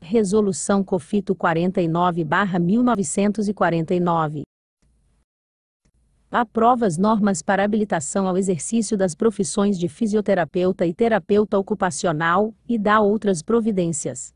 Resolução COFITO 49-1949. Aprova as normas para habilitação ao exercício das profissões de fisioterapeuta e terapeuta ocupacional, e dá outras providências.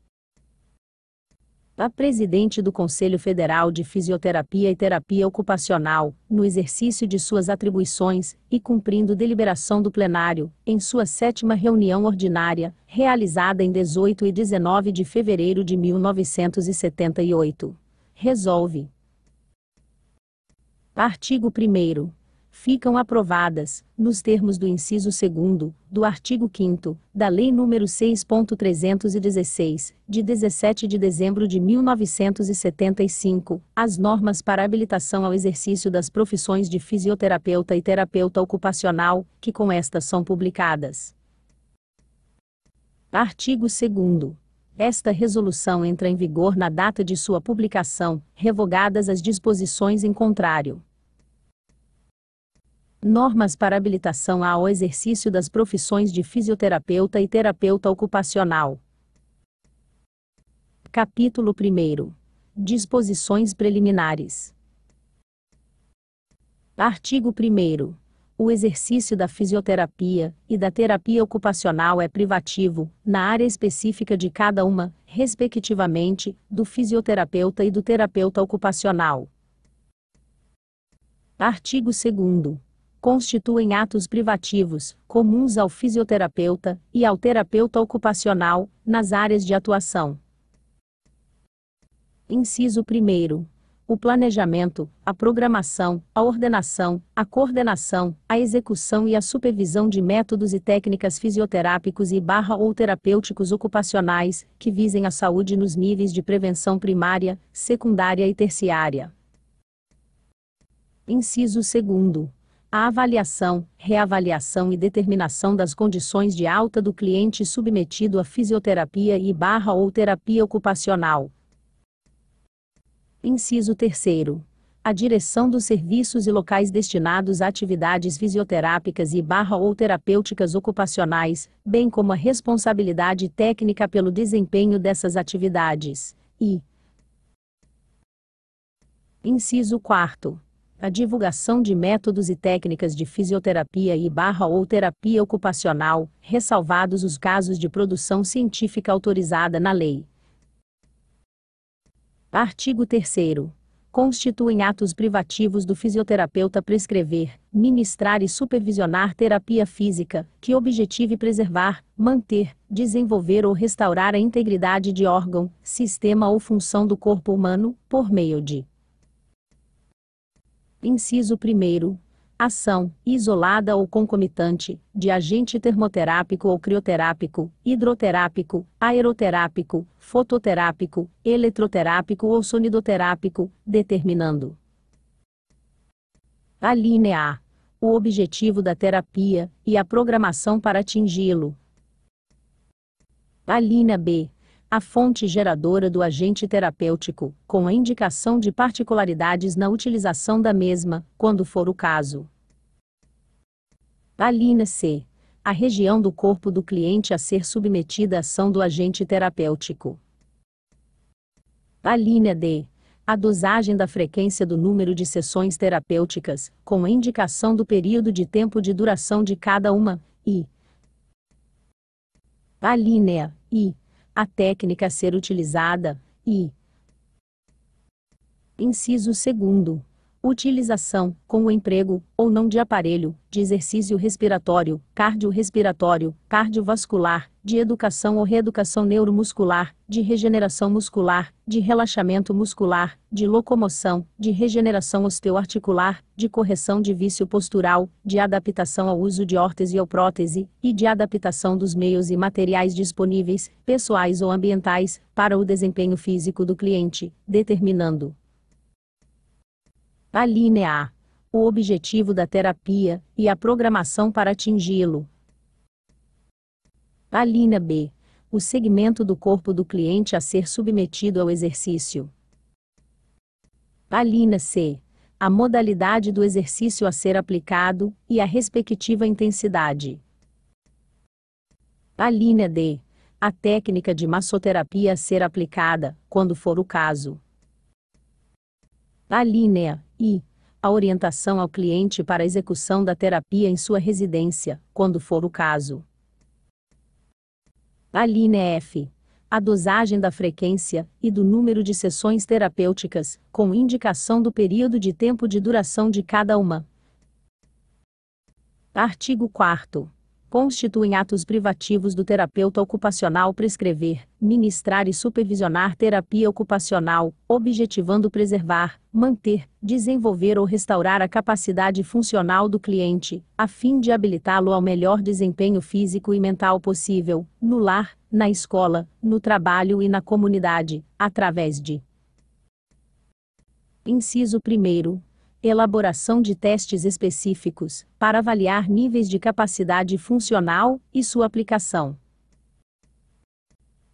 a presidente do Conselho Federal de Fisioterapia e Terapia Ocupacional, no exercício de suas atribuições, e cumprindo deliberação do plenário, em sua sétima reunião ordinária, realizada em 18 e 19 de fevereiro de 1978. Resolve. Artigo 1 ficam aprovadas, nos termos do inciso 2 do artigo 5 da Lei nº 6.316, de 17 de dezembro de 1975, as normas para habilitação ao exercício das profissões de fisioterapeuta e terapeuta ocupacional, que com estas são publicadas. Artigo 2 esta resolução entra em vigor na data de sua publicação, revogadas as disposições em contrário normas para habilitação ao exercício das profissões de fisioterapeuta e terapeuta ocupacional. Capítulo 1 Disposições preliminares. Artigo 1 O exercício da fisioterapia e da terapia ocupacional é privativo, na área específica de cada uma, respectivamente, do fisioterapeuta e do terapeuta ocupacional. Artigo 2 constituem atos privativos, comuns ao fisioterapeuta e ao terapeuta ocupacional, nas áreas de atuação. Inciso 1. O planejamento, a programação, a ordenação, a coordenação, a execução e a supervisão de métodos e técnicas fisioterápicos e barra ou terapêuticos ocupacionais, que visem a saúde nos níveis de prevenção primária, secundária e terciária. Inciso 2 a avaliação, reavaliação e determinação das condições de alta do cliente submetido a fisioterapia e barra ou terapia ocupacional. Inciso 3 a direção dos serviços e locais destinados a atividades fisioterápicas e barra ou terapêuticas ocupacionais, bem como a responsabilidade técnica pelo desempenho dessas atividades. E. Inciso 4 a divulgação de métodos e técnicas de fisioterapia e barra ou terapia ocupacional, ressalvados os casos de produção científica autorizada na lei. Artigo 3 Constituem atos privativos do fisioterapeuta prescrever, ministrar e supervisionar terapia física, que objetive preservar, manter, desenvolver ou restaurar a integridade de órgão, sistema ou função do corpo humano, por meio de Inciso 1. Ação, isolada ou concomitante, de agente termoterápico ou crioterápico, hidroterápico, aeroterápico, fototerápico, eletroterápico ou sonidoterápico, determinando. A linha A. O objetivo da terapia e a programação para atingi-lo. A linha B a fonte geradora do agente terapêutico, com a indicação de particularidades na utilização da mesma, quando for o caso. Alina C. A região do corpo do cliente a ser submetida à ação do agente terapêutico. Alina D. A dosagem da frequência do número de sessões terapêuticas, com a indicação do período de tempo de duração de cada uma, e. Alínea, I a técnica a ser utilizada, e. Inciso 2. Utilização, com o emprego, ou não de aparelho, de exercício respiratório, cardiorrespiratório, cardiovascular, de educação ou reeducação neuromuscular, de regeneração muscular, de relaxamento muscular, de locomoção, de regeneração osteoarticular, de correção de vício postural, de adaptação ao uso de órtese ou prótese, e de adaptação dos meios e materiais disponíveis, pessoais ou ambientais, para o desempenho físico do cliente, determinando a linha A o objetivo da terapia e a programação para atingi-lo. A linha B. O segmento do corpo do cliente a ser submetido ao exercício. A linha C. A modalidade do exercício a ser aplicado e a respectiva intensidade. A linha D. A técnica de massoterapia a ser aplicada, quando for o caso. A linha I. A orientação ao cliente para a execução da terapia em sua residência, quando for o caso. Aline né, F. A dosagem da frequência e do número de sessões terapêuticas, com indicação do período de tempo de duração de cada uma. Artigo 4 constituem atos privativos do terapeuta ocupacional prescrever, ministrar e supervisionar terapia ocupacional, objetivando preservar, manter, desenvolver ou restaurar a capacidade funcional do cliente, a fim de habilitá-lo ao melhor desempenho físico e mental possível, no lar, na escola, no trabalho e na comunidade, através de. Inciso 1 elaboração de testes específicos, para avaliar níveis de capacidade funcional e sua aplicação.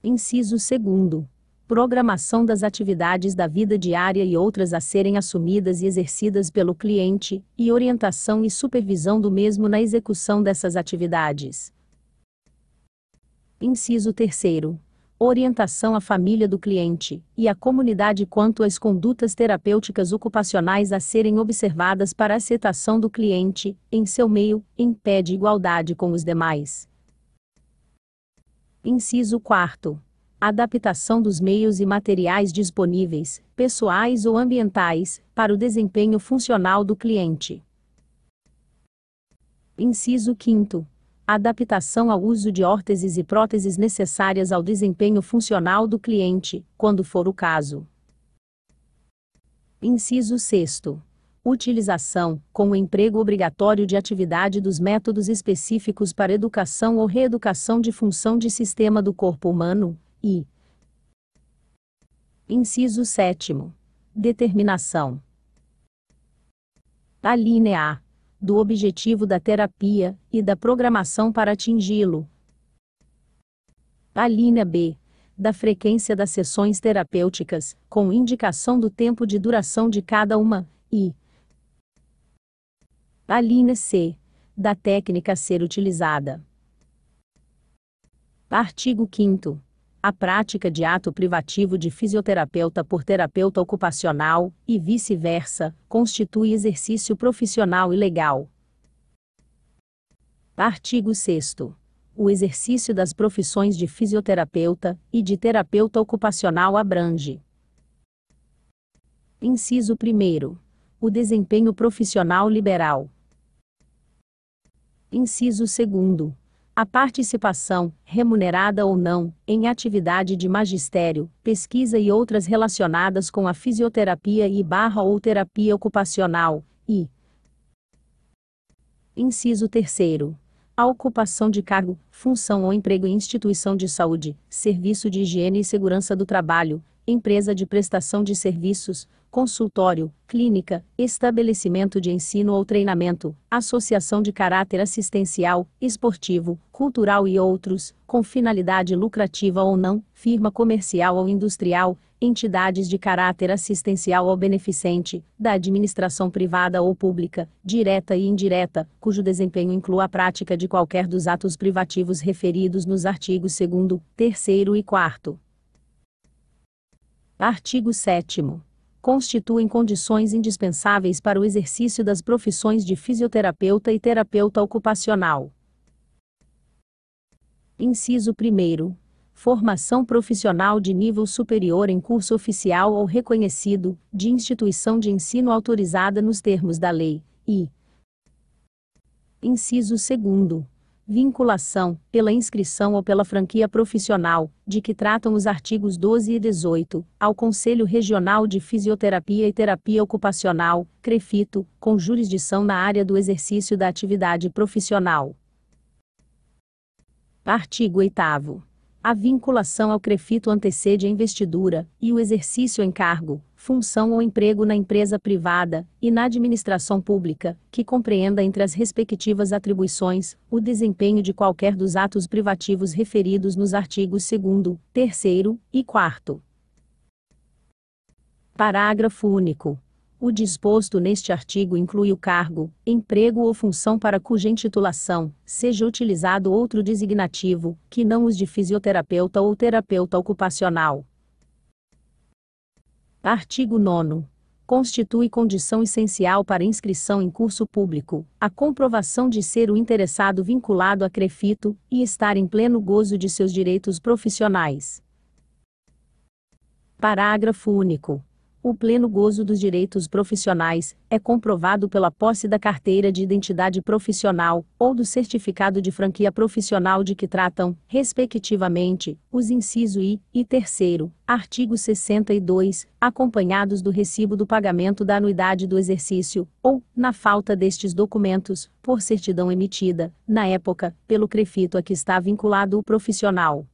Inciso 2. Programação das atividades da vida diária e outras a serem assumidas e exercidas pelo cliente, e orientação e supervisão do mesmo na execução dessas atividades. Inciso 3 orientação à família do cliente e à comunidade quanto às condutas terapêuticas ocupacionais a serem observadas para a aceitação do cliente, em seu meio, em pé de igualdade com os demais. Inciso 4. Adaptação dos meios e materiais disponíveis, pessoais ou ambientais, para o desempenho funcional do cliente. Inciso 5 adaptação ao uso de órteses e próteses necessárias ao desempenho funcional do cliente, quando for o caso. Inciso 6. Utilização, com o emprego obrigatório de atividade dos métodos específicos para educação ou reeducação de função de sistema do corpo humano, e. Inciso 7. Determinação. Alínea A do objetivo da terapia e da programação para atingi-lo. A linha B. Da frequência das sessões terapêuticas, com indicação do tempo de duração de cada uma, e. A linha C. Da técnica a ser utilizada. Artigo 5. A prática de ato privativo de fisioterapeuta por terapeuta ocupacional, e vice-versa, constitui exercício profissional e legal. Artigo 6. O exercício das profissões de fisioterapeuta e de terapeuta ocupacional abrange. Inciso 1. O desempenho profissional liberal. Inciso 2 a participação, remunerada ou não, em atividade de magistério, pesquisa e outras relacionadas com a fisioterapia e barra ou terapia ocupacional, e Inciso 3 a ocupação de cargo, função ou emprego em instituição de saúde, serviço de higiene e segurança do trabalho, empresa de prestação de serviços, consultório, clínica, estabelecimento de ensino ou treinamento, associação de caráter assistencial, esportivo, cultural e outros, com finalidade lucrativa ou não, firma comercial ou industrial, entidades de caráter assistencial ou beneficente, da administração privada ou pública, direta e indireta, cujo desempenho inclua a prática de qualquer dos atos privativos referidos nos artigos 2, 3 e 4. Artigo 7 constituem condições indispensáveis para o exercício das profissões de fisioterapeuta e terapeuta ocupacional. Inciso 1. Formação profissional de nível superior em curso oficial ou reconhecido, de instituição de ensino autorizada nos termos da lei, e. Inciso 2 vinculação, pela inscrição ou pela franquia profissional, de que tratam os artigos 12 e 18, ao Conselho Regional de Fisioterapia e Terapia Ocupacional, CREFITO, com jurisdição na área do exercício da atividade profissional. Artigo 8 a vinculação ao CREFITO antecede a investidura e o exercício em cargo, função ou emprego na empresa privada e na administração pública, que compreenda entre as respectivas atribuições o desempenho de qualquer dos atos privativos referidos nos artigos 2º, 3 e 4. Parágrafo único. O disposto neste artigo inclui o cargo, emprego ou função para cuja intitulação seja utilizado outro designativo, que não os de fisioterapeuta ou terapeuta ocupacional. Artigo 9. Constitui condição essencial para inscrição em curso público a comprovação de ser o interessado vinculado a CREFITO e estar em pleno gozo de seus direitos profissionais. Parágrafo único. O pleno gozo dos direitos profissionais é comprovado pela posse da carteira de identidade profissional ou do certificado de franquia profissional de que tratam, respectivamente, os inciso I e terceiro, artigo 62, acompanhados do recibo do pagamento da anuidade do exercício, ou, na falta destes documentos, por certidão emitida, na época, pelo crefito a que está vinculado o profissional.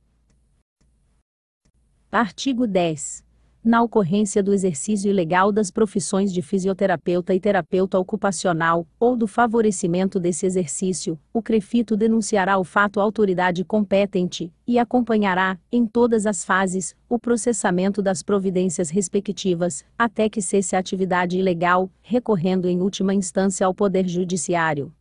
Artigo 10 na ocorrência do exercício ilegal das profissões de fisioterapeuta e terapeuta ocupacional, ou do favorecimento desse exercício, o CREFITO denunciará o fato à autoridade competente e acompanhará, em todas as fases, o processamento das providências respectivas, até que cesse a atividade ilegal, recorrendo em última instância ao Poder Judiciário.